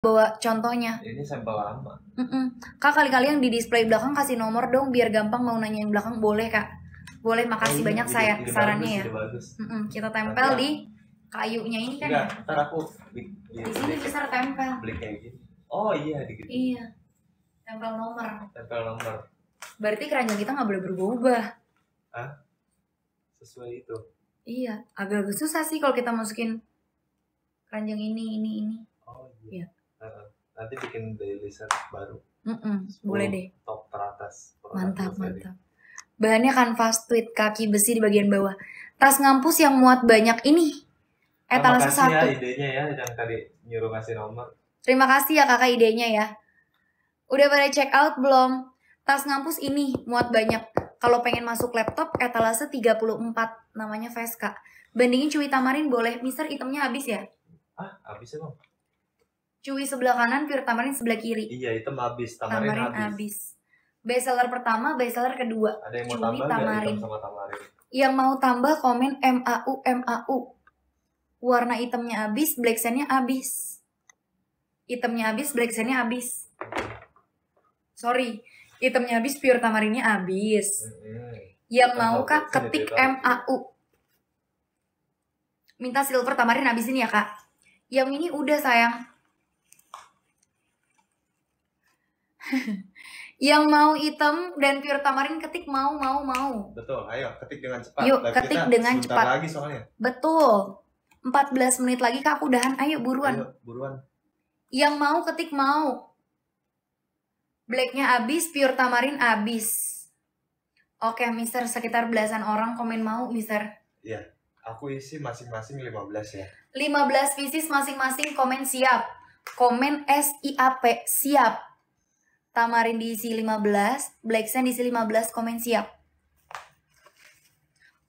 bawa contohnya. Ini sampel lama. Mm-mm. Kak kali-kali yang di display belakang kasih nomor dong biar gampang mau nanya nanyain belakang boleh kak. Boleh makasih oh, iya, banyak ini, iya, saya ini iya, sarannya bagus, ya. Kita tempel Tapi, ya. di kayunya ini kan. Enggak, ya? ntar aku di, di, sini besar tempel. Beli kayak gini. Oh iya di Iya. Tempel nomor. Tempel nomor. Berarti keranjang kita nggak boleh berubah ah Sesuai itu. Iya, agak susah sih kalau kita masukin keranjang ini, ini, ini. Oh iya. Ya nanti bikin daily set baru Mm-mm, boleh deh top teratas mantap mantap bahannya kanvas tweet kaki besi di bagian bawah tas ngampus yang muat banyak ini etalase eh, nah, ya satu ya idenya ya yang tadi nyuruh kasih nomor terima kasih ya kakak idenya ya udah pada check out belum tas ngampus ini muat banyak kalau pengen masuk laptop etalase eh, 34 namanya Vesca bandingin cuy tamarin boleh mister itemnya habis ya ah habis ya bang Cui sebelah kanan, pure tamarin sebelah kiri. Iya, hitam habis, tamarin, tamarin habis. habis. seller pertama, seller kedua. Ada yang mau tambah tamarin. sama tamarin? Yang mau tambah komen MAU MAU. Warna hitamnya habis, black sandnya habis. Hitamnya habis, black sandnya habis. Sorry, hitamnya habis, pure tamarinnya habis. Mm -hmm. Yang mau kak ketik MAU. Minta silver tamarin habisin ya kak. Yang ini udah sayang yang mau hitam dan pure tamarin ketik mau mau mau. Betul, ayo ketik dengan cepat. Yuk, Live ketik kita dengan cepat. lagi soalnya. Betul. 14 menit lagi Kak udahan. Ayo buruan. Ayo, buruan. Yang mau ketik mau. Blacknya abis, pure tamarin abis. Oke, Mister, sekitar belasan orang komen mau, Mister. Iya, aku isi masing-masing 15 ya. 15 pieces masing-masing komen siap. Komen SIAP siap Tamarin diisi 15, Black Sand diisi 15, komen siap.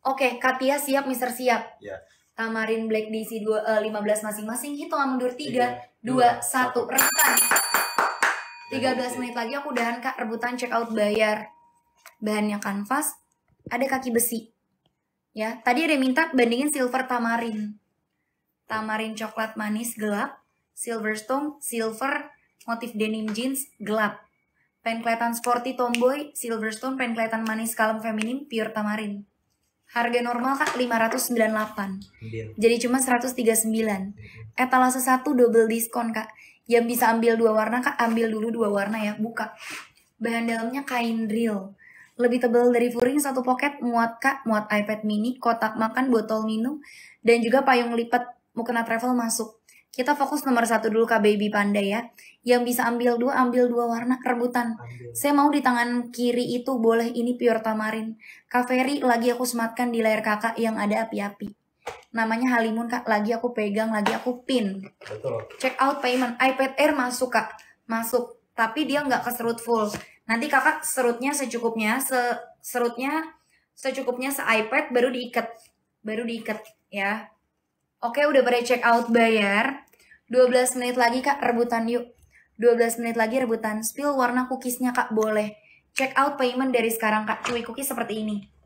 Oke, okay, Katia siap, Mister siap. Ya. Tamarin Black diisi 2, uh, 15 masing-masing, hitungan mundur 3, 3 2, 1, 1. rentan. 13 menit lagi aku udahan kak rebutan check out bayar. Bahannya kanvas, ada kaki besi. Ya, tadi ada minta bandingin silver tamarin. Tamarin coklat manis gelap, silver stone, silver, motif denim jeans gelap pengen kelihatan sporty tomboy, Silverstone pengen kelihatan manis kalem feminim, pure tamarin. Harga normal kak 598. Iya. Jadi cuma 139. Etalase satu double diskon kak. Yang bisa ambil dua warna kak, ambil dulu dua warna ya, buka. Bahan dalamnya kain drill. Lebih tebal dari furing satu pocket, muat kak, muat iPad mini, kotak makan, botol minum, dan juga payung lipat mukena travel masuk. Kita fokus nomor satu dulu Kak Baby Panda ya. Yang bisa ambil dua, ambil dua warna rebutan. Ambil. Saya mau di tangan kiri itu boleh ini pure tamarin. Kak Ferry lagi aku sematkan di layar kakak yang ada api-api. Namanya Halimun kak, lagi aku pegang, lagi aku pin. Betul. Check out payment, iPad Air masuk kak, masuk. Tapi dia nggak keserut full. Nanti kakak serutnya secukupnya, se serutnya secukupnya se iPad baru diikat, baru diikat ya Oke, udah pada check out bayar. 12 menit lagi kak rebutan yuk 12 menit lagi rebutan spill warna cookiesnya kak boleh check out payment dari sekarang kak Cui cookies seperti ini